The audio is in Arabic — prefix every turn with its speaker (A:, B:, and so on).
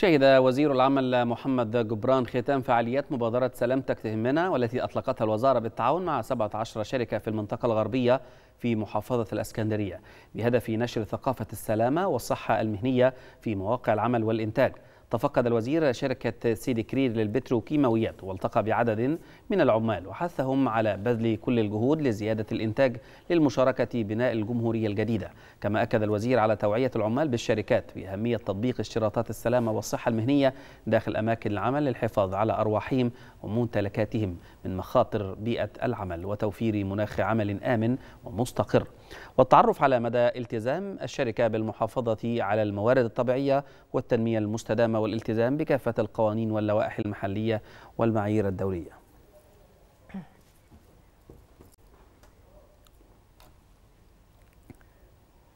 A: شهد وزير العمل محمد جبران ختام فعاليات مبادرة سلامتك تهمنا والتي أطلقتها الوزارة بالتعاون مع 17 شركة في المنطقة الغربية في محافظة الأسكندرية بهدف نشر ثقافة السلامة والصحة المهنية في مواقع العمل والإنتاج تفقد الوزير شركة سيدي كرير للبتروكيماويات والتقى بعدد من العمال وحثهم على بذل كل الجهود لزيادة الإنتاج للمشاركة بناء الجمهورية الجديدة كما أكد الوزير على توعية العمال بالشركات بأهمية تطبيق اشتراطات السلامة والصحة المهنية داخل أماكن العمل للحفاظ على أرواحهم وممتلكاتهم من مخاطر بيئة العمل وتوفير مناخ عمل آمن ومستقر والتعرف على مدى التزام الشركة بالمحافظة على الموارد الطبيعية والتنمية المستدامة والالتزام بكافة القوانين واللوائح المحلية والمعايير الدولية